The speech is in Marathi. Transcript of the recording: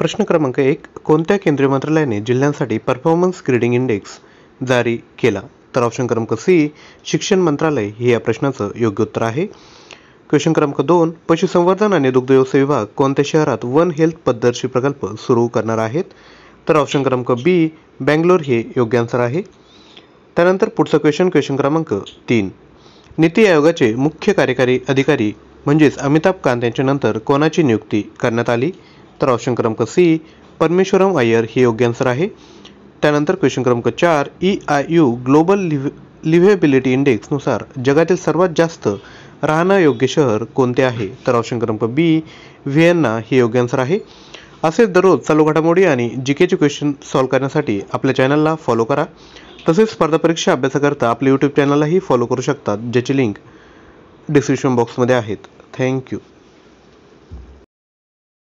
प्रश्न क्रमांक एक कोणत्या केंद्रीय मंत्रालयाने जिल्ह्यांसाठी परफॉर्मन्स ग्रेडिंग इंडेक्स जारी केला तर ऑप्शन क्रमांक सी शिक्षण मंत्रालय हे या प्रश्नाचं योग्य उत्तर आहे क्वेश्चन क्रमांक दोन पशुसंवर्धन आणि दुग्धव्यवसाय विभाग कोणत्या शहरात वन हेल्थ पद्धतशी प्रकल्प सुरू करणार आहेत तर ऑप्शन क्रमांक बी बँगलोर हे योग्य आन्सर आहे त्यानंतर पुढचा क्वेश्चन क्वेश्चन क्रमांक तीन नीती आयोगाचे मुख्य कार्यकारी अधिकारी म्हणजेच अमिताभ कांत यांच्यानंतर कोणाची नियुक्ती करण्यात आली तर ऑप्शन क्रमांक सी परमेश्वरम अय्यर हे योग्य आन्सर आहे त्यानंतर क्वेश्चन क्रमांक चार E I U global live livability इंडेक्सनुसार जगातील सर्वात जास्त राहणं योग्य शहर कोणते आहे तर ऑप्शन क्रमांक बी व्हिएन्ना हे योग्य आन्सर आहे असेच दररोज चालू घडामोडी आणि जी क्वेश्चन सॉल्व करण्यासाठी आपल्या चॅनलला फॉलो करा तसेच स्पर्धा परीक्षा अभ्यासाकरता आपल्या यूट्यूब चॅनललाही फॉलो करू शकतात ज्याची लिंक डिस्क्रिप्शन बॉक्समध्ये आहेत थँक्यू